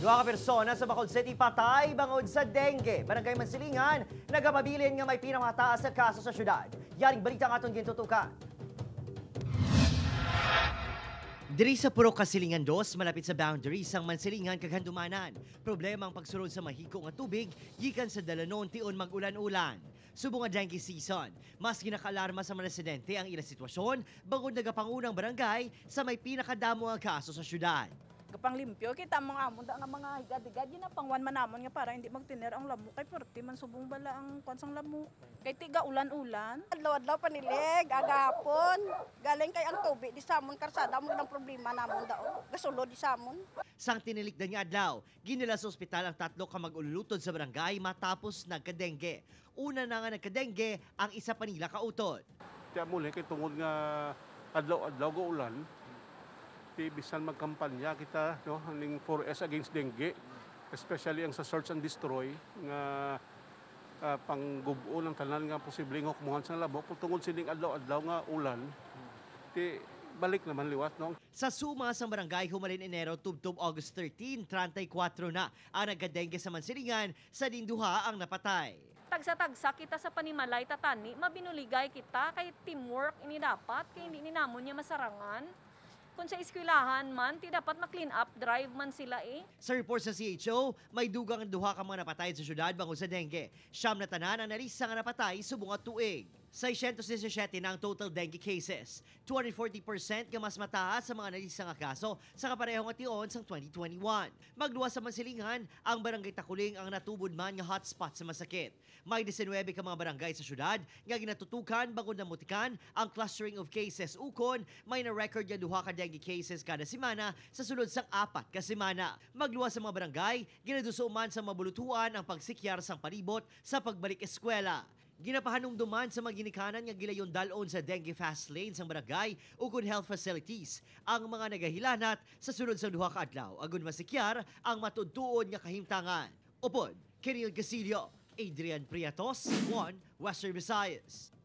Dua ka persona sa Bacolod City patay bangod sa dengue. Barangay Mansilingan, nagapabilin nga may pinamataas na kaso sa syudad. Yaring balita nga itong gintutukan. Diri sa Puro Kasilingan 2, malapit sa boundary sang Mansilingan kaghandumanan. Problema ang pagsurod sa mahiko nga tubig gikan sa dalanon tion magulan-ulan. Subong nga dengue season, mas ginakalarma sa mga residente ang ilang sitwasyon bangod nagapangunang barangay sa may pinakadamo ang kaso sa syudad. Gapang limpyo, kita mga amon da nga mga higad-higad, yun na pang one manamon nga para hindi magtiner ang lamok. Kay perti man subong bala ang kwansang lamok. Kay tiga ulan-ulan. Adlaw-adlaw panileg agapon. Galing kay ang tubig, di samon karsada, mo ng problema namon dao. Gasulo di samon. Sang tiniligdan niya adlaw, ginila sa ospital ang tatlo ka magululutod sa barangay matapos nagkadengge. Una na nga nagkadengge, ang isa pa nila kautod. Tiyan muli kay tungod nga adlaw-adlaw go ulan, ti bisan magkampanya kita no ning 4S against dengue especially ang sa search and destroy nga uh, ah, panggubo ng tanan nga posibleng hukmuhan sa labo tungod sining adlaw-adlaw nga ulan ti balik naman liwat no. Sa suma sa barangay Humalin Enero tubtob August 13, 34 na ang nagkadengge sa Mansilingan sa dinduha ang napatay. Tagsa-tagsa kita sa panimalay tatani, mabinuligay kita kay teamwork ini dapat kay hindi ni namon niya masarangan. Kung sa eskwelahan man, ti dapat ma-clean up, drive man sila eh. Sa report sa CHO, may dugang duha ka mga napatay sa syudad bangon sa dengue. Siyam na tanan ang narisa nga napatay subong at tuig. 617 na ang total dengue cases, 240% nga mas mataas sa mga nalisang kaso sa kaparehong ation sa 2021. Magluwas sa Mansilingan, ang barangay Takuling ang natubod man nga hotspot sa masakit. May 19 ka mga barangay sa syudad nga ginatutukan bago mutikan ang clustering of cases ukon may na record nga duha ka dengue cases kada semana sa sulod sang apat ka semana. Magluwas sa mga barangay, ginaduso man sa mabulutuan ang pagsikyar sang palibot sa pagbalik eskwela. Ginapahanong duman sa maginikanan nga gilayon dalon sa dengue fast lane sa barangay ug health facilities ang mga nagahilanat sa sunod sa duha ka adlaw agun masikyar ang matutuon nga kahimtangan. Upod, Kenil Gasilio, Adrian Priatos, 1 Western Visayas.